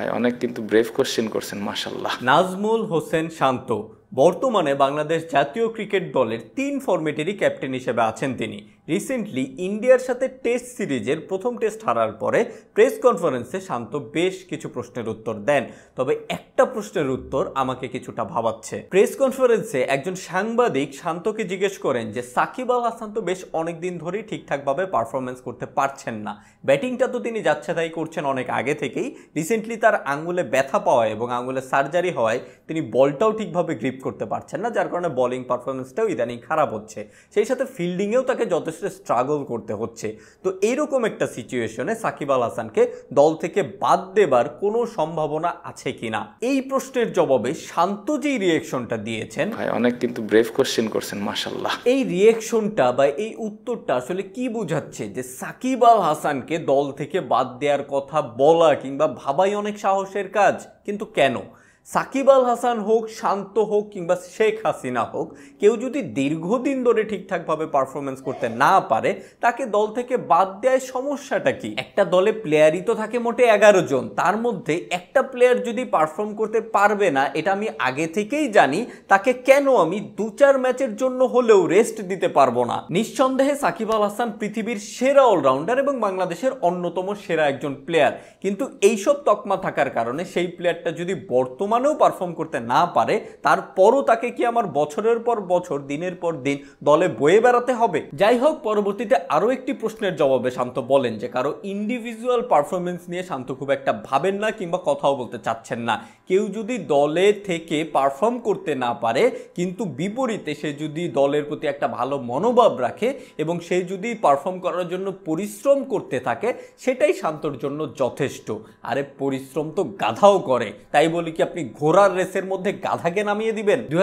হয় অনেক কিন্তু ব্রেভ কোশ্চেন করছেন মাসাল্লাহ নাজমুল হোসেন শান্ত বর্তমানে বাংলাদেশ জাতীয় ক্রিকেট দলের তিন ফর্মেটেরই ক্যাপ্টেন হিসেবে আছেন তিনি রিসেন্টলি ইন্ডিয়ার সাথে টেস্ট সিরিজের প্রথম টেস্ট হারার পরে প্রেস কনফারেন্সে শান্ত বেশ কিছু প্রশ্নের উত্তর দেন তবে একটা প্রশ্নের উত্তর আমাকে কিছুটা ভাবাচ্ছে প্রেস কনফারেন্সে একজন সাংবাদিক শান্তকে জিজ্ঞেস করেন যে সাকিব আল হাসান তো বেশ অনেকদিন ধরেই ঠিকঠাকভাবে পারফরমেন্স করতে পারছেন না ব্যাটিংটা তো তিনি যাচ্ছে তাই করছেন অনেক আগে থেকেই রিসেন্টলি তার আঙুলে ব্যথা পাওয়ায় এবং আঙুলে সার্জারি হওয়ায় তিনি বলটাও ঠিকভাবে গ্রিপ করতে পারছেন না যার কারণে বলিং পারফরমেন্সটাও ইদানিং খারাপ হচ্ছে সেই সাথে ফিল্ডিংয়েও তাকে যথেষ্ট স্ট্রাগল করতে হচ্ছে তো এরকম একটা সিচুয়েশনে সাকিব আল হাসানকে দল থেকে বাদ দেবার কোনো সম্ভাবনা আছে কিনা এই প্রশ্নের জবাবে শান্ত যেই রিয়েকশনটা দিয়েছেন অনেক কিন্তু ব্রেভ কোশ্চেন করছেন মাসাল্লাহ এই রিয়েকশনটা বা এই উত্তরটা আসলে কি বোঝাচ্ছে যে সাকিব আল হাসানকে দল থেকে বাদ দেওয়ার কথা বলা কিংবা ভাবাই অনেক সাহসের কাজ কিন্তু কেন সাকিব আল হাসান হোক শান্ত হোক কিংবা শেখ হাসিনা হোক কেউ যদি দীর্ঘদিন ধরে ঠিকঠাকভাবে পারফরমেন্স করতে না পারে তাকে দল থেকে বাদ দেয় সমস্যাটা কি একটা দলে প্লেয়ারই তো থাকে মোটে এগারো জন তার মধ্যে একটা প্লেয়ার যদি পারফর্ম করতে পারবে না এটা আমি আগে থেকেই জানি তাকে কেন আমি দু চার ম্যাচের জন্য হলেও রেস্ট দিতে পারবো না নিঃসন্দেহে সাকিব আল হাসান পৃথিবীর সেরা অলরাউন্ডার এবং বাংলাদেশের অন্যতম সেরা একজন প্লেয়ার কিন্তু এইসব তকমা থাকার কারণে সেই প্লেয়ারটা যদি বর্তমান ওয়ানেও পারফর্ম করতে না পারে তারপরও তাকে কি আমার বছরের পর বছর দিনের পর দিন দলে বয়ে বেড়াতে হবে যাই হোক পরবর্তীতে আরও একটি প্রশ্নের জবাবে শান্ত বলেন যে কারো ইন্ডিভিজুয়াল পারফরমেন্স নিয়ে শান্ত খুব একটা ভাবেন না কিংবা কথাও বলতে চাচ্ছেন না কেউ যদি দলে থেকে পারফর্ম করতে না পারে কিন্তু বিপরীতে সে যদি দলের প্রতি একটা ভালো মনোভাব রাখে এবং সে যদি পারফর্ম করার জন্য পরিশ্রম করতে থাকে সেটাই শান্তর জন্য যথেষ্ট আরে পরিশ্রম তো গাধাও করে তাই বলি কি আপনি আপনি ঘোড়ার রেসের মধ্যে গাধাকে নামিয়ে দিবেন দু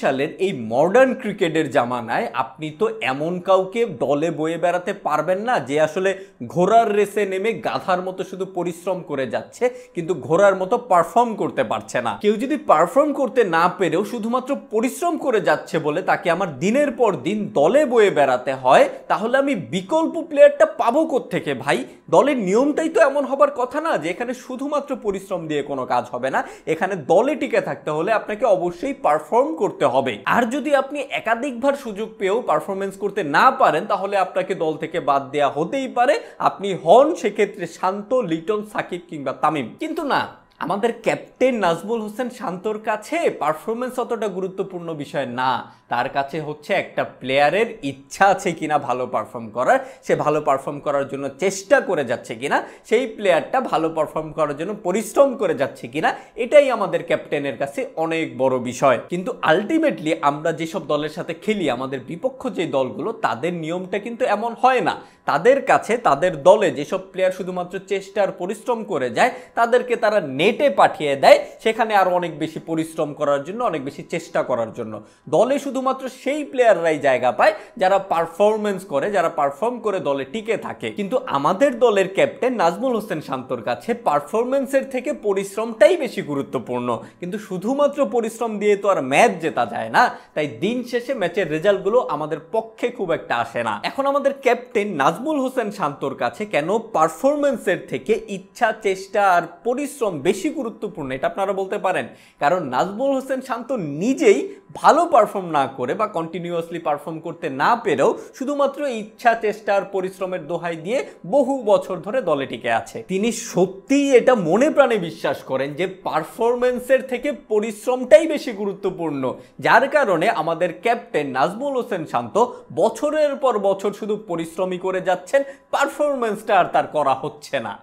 সালের এই মডার্ন ক্রিকেটের জামানায় আপনি তো এমন কাউকে দলে বয়ে বেড়াতে পারবেন না যে আসলে ঘোড়ার রেসে নেমে গাধার মতো শুধু পরিশ্রম করে যাচ্ছে কিন্তু ঘোড়ার মতো পারফর্ম করতে পারছে না কেউ যদি পারফর্ম করতে না পেরেও শুধুমাত্র পরিশ্রম করে যাচ্ছে বলে তাকে আমার দিনের পর দিন দলে বয়ে বেড়াতে হয় তাহলে আমি বিকল্প প্লেয়ারটা পাবো থেকে ভাই দলের নিয়মটাই তো এমন হবার কথা না যে এখানে শুধুমাত্র পরিশ্রম দিয়ে কোনো কাজ হবে না এখানে দলে টিকে থাকতে হলে আপনাকে অবশ্যই পারফর্ম করতে হবে আর যদি আপনি একাধিকবার সুযোগ পেয়েও পারফরমেন্স করতে না পারেন তাহলে আপনাকে দল থেকে বাদ দেওয়া হতেই পারে আপনি হন সেক্ষেত্রে শান্ত লিটন সাকিব কিংবা তামিম কিন্তু না আমাদের ক্যাপ্টেন নাজমুল হোসেন শান্তর কাছে পারফরমেন্স অতটা গুরুত্বপূর্ণ বিষয় না তার কাছে হচ্ছে একটা প্লেয়ারের ইচ্ছা আছে কিনা ভালো পারফর্ম করার সে ভালো পারফর্ম করার জন্য চেষ্টা করে যাচ্ছে কিনা সেই প্লেয়ারটা ভালো পারফর্ম করার জন্য পরিশ্রম করে যাচ্ছে কিনা এটাই আমাদের ক্যাপ্টেনের কাছে অনেক বড় বিষয় কিন্তু আলটিমেটলি আমরা যেসব দলের সাথে খেলি আমাদের বিপক্ষ যে দলগুলো তাদের নিয়মটা কিন্তু এমন হয় না তাদের কাছে তাদের দলে যেসব প্লেয়ার শুধুমাত্র চেষ্টার পরিশ্রম করে যায় তাদেরকে তারা নেটে পাঠিয়ে দেয় সেখানে আরও অনেক বেশি পরিশ্রম করার জন্য অনেক বেশি চেষ্টা করার জন্য দলে শুধুমাত্র সেই প্লেয়াররাই জায়গা পায় যারা পারফরমেন্স করে যারা পারফর্ম করে দলে টিকে থাকে কিন্তু আমাদের দলের ক্যাপ্টেন নাজমুল হোসেন শান্তর কাছে পারফরমেন্সের থেকে পরিশ্রমটাই বেশি গুরুত্বপূর্ণ কিন্তু শুধুমাত্র পরিশ্রম দিয়ে তো আর ম্যাচ জেতা যায় না তাই দিন শেষে ম্যাচের রেজাল্টগুলো আমাদের পক্ষে খুব একটা আসে না এখন আমাদের ক্যাপ্টেন নাজ নাজমুল হোসেন শান্তর কাছে কেন পারফরমেন্সের থেকে ইচ্ছা চেষ্টা আর পরিশ্রম বেশি গুরুত্বপূর্ণ এটা আপনারা বলতে পারেন কারণ নাজমুল হোসেন শান্ত নিজেই ভালো পারফর্ম না করে বা কন্টিনিউয়াসলি পারফর্ম করতে না পেরেও শুধুমাত্র ইচ্ছা চেষ্টা আর পরিশ্রমের দোহাই দিয়ে বহু বছর ধরে দলে টিকে আছে তিনি সত্যিই এটা মনে প্রাণে বিশ্বাস করেন যে পারফরমেন্সের থেকে পরিশ্রমটাই বেশি গুরুত্বপূর্ণ যার কারণে আমাদের ক্যাপ্টেন নাজমুল হোসেন শান্ত বছরের পর বছর শুধু পরিশ্রমই করে যাচ্ছেন পারফরমেন্সটা আর তার করা হচ্ছে না